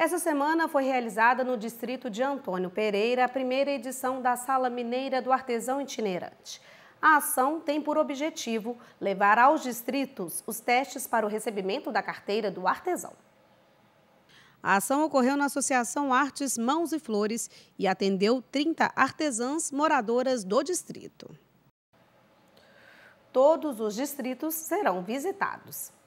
Essa semana foi realizada no distrito de Antônio Pereira a primeira edição da Sala Mineira do Artesão Itinerante. A ação tem por objetivo levar aos distritos os testes para o recebimento da carteira do artesão. A ação ocorreu na Associação Artes Mãos e Flores e atendeu 30 artesãs moradoras do distrito. Todos os distritos serão visitados.